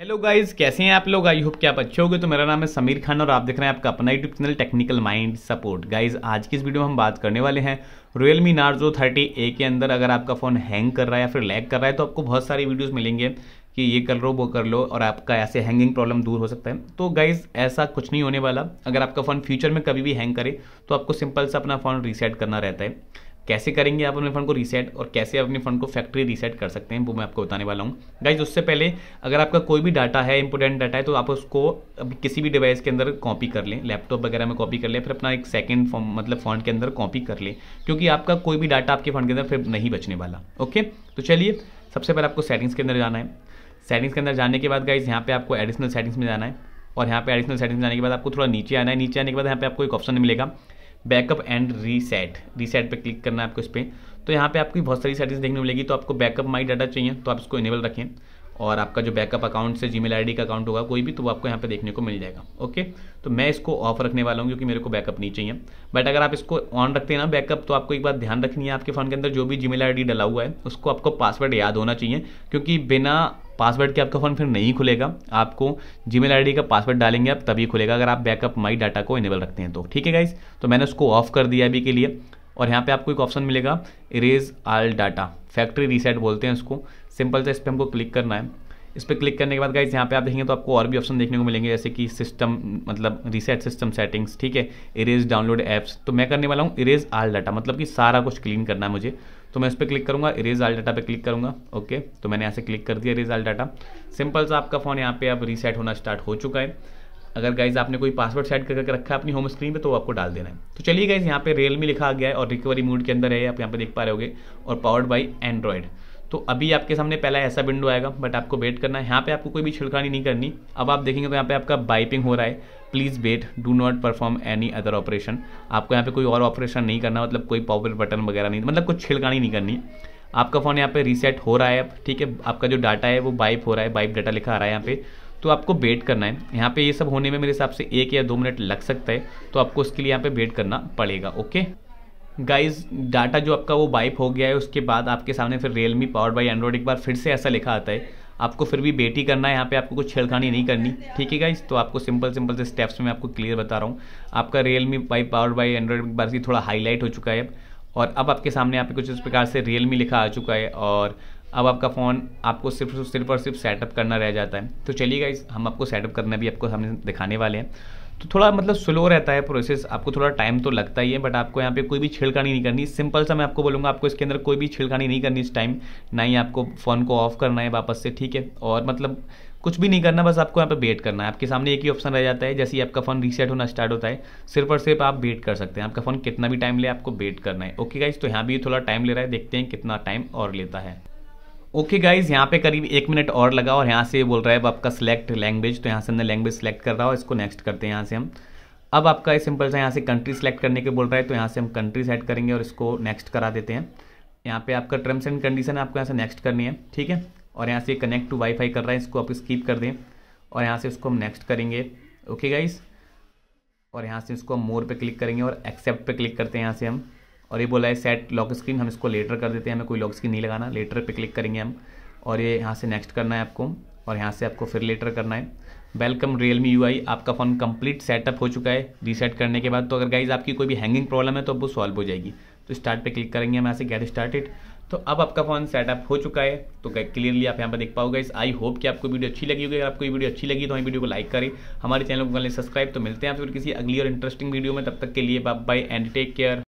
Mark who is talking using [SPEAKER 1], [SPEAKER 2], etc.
[SPEAKER 1] hello guys कैसे हैं आप लोग आई होप कि आप अच्छे होंगे तो मेरा नाम है समीर खान और आप देख रहे हैं आपका अपना YouTube channel technical mind support guys आज की इस वीडियो में हम बात करने वाले हैं Realme Narzo thirty A के अंदर अगर आपका फ़ोन हैंग कर रहा है या फिर लैग कर रहा है तो आपको बहुत सारी वीडियोज़ मिलेंगे कि ये कर लो वो कर लो और आपका ऐसे हैंगिंग प्रॉब्लम दूर हो सकता है तो गाइज ऐसा कुछ नहीं होने वाला अगर आपका फ़ोन फ्यूचर में कभी भी हैंग करे तो आपको सिंपल सा अपना फ़ोन रीसेट करना रहता है कैसे करेंगे आप अपने फंड को रीसेट और कैसे अपने फंड को फैक्ट्री रीसेट कर सकते हैं वो मैं आपको बताने वाला हूँ गाइज उससे पहले अगर आपका कोई भी डाटा है इंपोर्टेंट डाटा है तो आप उसको किसी भी डिवाइस के अंदर कॉपी कर लें लैपटॉप वगैरह में कॉपी कर लें फिर अपना एक सेकेंड फॉर्म मतलब फंड के अंदर कॉपी कर लें क्योंकि आपका कोई भी डाटा आपके फंड के अंदर फिर नहीं बचने वाला ओके तो चलिए सबसे पहले आपको सेटिंग्स के अंदर जाना है सेटिंग्स के अंदर जाने के बाद गाइज यहाँ पे आपको एडिशनल सेटिंग्स में जाना है और यहाँ पे एडिशनल सेटिंग्स जाने के बाद आपको थोड़ा नीचे आना है नीचे आने के बाद यहाँ पे आपको एक ऑप्शन मिलेगा बैकअप एंड रीसेट रीसेट पे क्लिक करना है आपको इस पर तो यहाँ पे आपकी बहुत सारी सेटिंग्स देखने मिलेगी तो आपको बैकअप माई डाटा चाहिए तो आप इसको इनेबल रखें और आपका जो बैकअप अकाउंट से जीमेल आईडी का अकाउंट होगा कोई भी तो वो आपको यहाँ पे देखने को मिल जाएगा ओके तो मैं इसको ऑफ रखने वाला हूँ क्योंकि मेरे को बैकअप नहीं चाहिए बट अगर आप इसको ऑन रखते हैं ना बैकअप तो आपको एक बात ध्यान रखनी है आपके फ़ोन के अंदर जो भी जीमेल आईडी डला हुआ है उसको आपको पासवर्ड याद होना चाहिए क्योंकि बिना पासवर्ड के आपका फ़ोन फिर नहीं खुलेगा आपको जीमेल आईडी का पासवर्ड डालेंगे आप तभी खुलेगा अगर आप बैकअप माई डाटा को इनेबल रखते हैं तो ठीक है गाइज तो मैंने उसको ऑफ कर दिया अभी के लिए और यहाँ पे आपको एक ऑप्शन मिलेगा erase all data factory reset बोलते हैं उसको सिंपल से इस पर हमको क्लिक करना है इस पर क्लिक करने के बाद गाइज यहाँ पे आप देखेंगे तो आपको और भी ऑप्शन देखने को मिलेंगे जैसे कि सिस्टम मतलब रीसेट सिस्टम सेटिंग्स ठीक है इरेज डाउनलोड ऐप्स तो मैं करने वाला हूँ इरेज आल डाटा मतलब कि सारा कुछ क्लीन करना है मुझे तो मैं इस पर क्लिक करूँगा इरेज आल डाटा पे क्लिक करूँगा ओके तो मैंने यहाँ से क्लिक कर दिया इरेज आल डाटा सिंपल सा आपका फ़ोन यहाँ पे अब रीसेट होना स्टार्ट हो चुका है अगर गाइज आपने कोई पासवर्ड सेट करके रखा है अपनी होम स्क्रीन पे तो आपको डाल देना है तो चलिए गाइज यहाँ पे रियलमी लिखा गया है और रिकवरी मूड के अंदर है आप यहाँ पे देख पा रहे होगे और पावर्ड बाई एंड्रॉयड तो अभी आपके सामने पहला ऐसा विंडो आएगा बट आपको वेट करना है यहाँ पे आपको कोई भी छिड़कानी नहीं करनी अब आप देखेंगे तो यहाँ पे आपका बाइपिंग हो रहा है please wait do not perform any other operation आपको यहाँ पे कोई और ऑपरेशन नहीं करना मतलब कोई पॉपर बटन वगैरह नहीं मतलब कुछ छिड़कानी नहीं करनी आपका फ़ोन यहाँ पर रीसेट हो रहा है अब ठीक है आपका जो डाटा है वो बाइप हो रहा है बाइप डाटा लिखा आ रहा है यहाँ पे तो आपको वेट करना है यहाँ पे ये सब होने में मेरे हिसाब से एक या दो मिनट लग सकता है तो आपको उसके लिए यहाँ पे वेट करना पड़ेगा ओके गाइज डाटा जो आपका वो वाइप हो गया है उसके बाद आपके सामने फिर Realme power by Android एक बार फिर से ऐसा लिखा आता है आपको फिर भी बेटी करना है यहाँ पे आपको कुछ छेड़खानी नहीं करनी ठीक है गाइज तो आपको सिंपल सिंपल से स्टेप्स में आपको क्लियर बता रहा हूँ आपका Realme by power by Android एक बार की थोड़ा हाईलाइट हो चुका है और अब आपके सामने यहाँ पे कुछ इस प्रकार से रियल मी लिखा आ चुका है और अब आपका फ़ोन आपको सिर्फ सिर्फ और सिर्फ सेटअप करना रह जाता है तो चलिए गाइज हम आपको सेटअप करना भी आपको सामने दिखाने वाले हैं तो थोड़ा मतलब स्लो रहता है प्रोसेस आपको थोड़ा टाइम तो लगता ही है बट आपको यहाँ पे कोई भी छिड़कानी नहीं करनी सिंपल सा मैं आपको बोलूँगा आपको इसके अंदर कोई भी छिड़कानी नहीं करनी इस टाइम ना ही आपको फ़ोन को ऑफ करना है वापस से ठीक है और मतलब कुछ भी नहीं करना बस आपको यहाँ पे वेट करना है आपके सामने एक ही ऑप्शन रह जाता है जैसे ही आपका फ़ोन रीसेट होना स्टार्ट होता है सिर्फ और सिर्फ आप वेट कर सकते हैं आपका फ़ोन कितना भी टाइम ले आपको वेट करना है ओके गाइज तो यहाँ भी थोड़ा टाइम ले रहा है देखते हैं कितना टाइम और लेता है ओके गाइज यहाँ पे करीब एक मिनट और लगा और यहाँ से बोल रहा है अब आपका सिलेक्ट लैंग्वेज तो यहाँ से हमने लैंग्वेज सेलेक्ट कर रहा हो इसको नेक्स्ट करते हैं यहाँ से हम अब आपका सिंपल सा यहाँ से कंट्री सेलेक्ट करने के बोल रहा है तो यहाँ से हम कंट्री सेट करेंगे और इसको नेक्स्ट करा देते हैं यहाँ पे आपका टर्म्स एंड कंडीशन आपको यहाँ से नेक्स्ट करनी है ठीक है और यहाँ से कनेक्ट टू वाईफाई कर रहा है इसको आप स्कीप कर दें और यहाँ से उसको हम नेक्स्ट करेंगे ओके गाइज और यहाँ से इसको हम मोर पे क्लिक करेंगे और एक्सेप्ट पे क्लिक करते हैं यहाँ से हम और ये बोला है सेट लॉक स्क्रीन हम इसको लेटर कर देते हैं हमें कोई लॉक स्क्रीन नहीं लगाना लेटर पे क्लिक करेंगे हम और ये यहाँ से नेक्स्ट करना है आपको और यहाँ से आपको फिर लेटर करना है वेलकम रियल मी यू आपका फ़ोन कंप्लीट सेटअप हो चुका है रीसेट करने के बाद तो अगर गाइज आपकी कोई भी हैंगिंग प्रॉब्लम है तो वो सॉल्व हो जाएगी तो स्टार्ट पे क्लिक करेंगे हम यहाँ से गेट स्टार्टेड तो अब आपका फ़ोन सेटअप हो चुका है तो क्लियरली आप यहाँ पर देख पाओगे इस आई होप कि आपको वीडियो अच्छी लगी होगी अगर आपको ये वीडियो अच्छी लगी तो हमें वीडियो को लाइक करें हमारे चैनल को सब्सक्राइब तो मिलते हैं आप फिर किसी अगली और इंटरेस्टिंग वीडियो में तब तक के लिए बाय एंड टेक केयर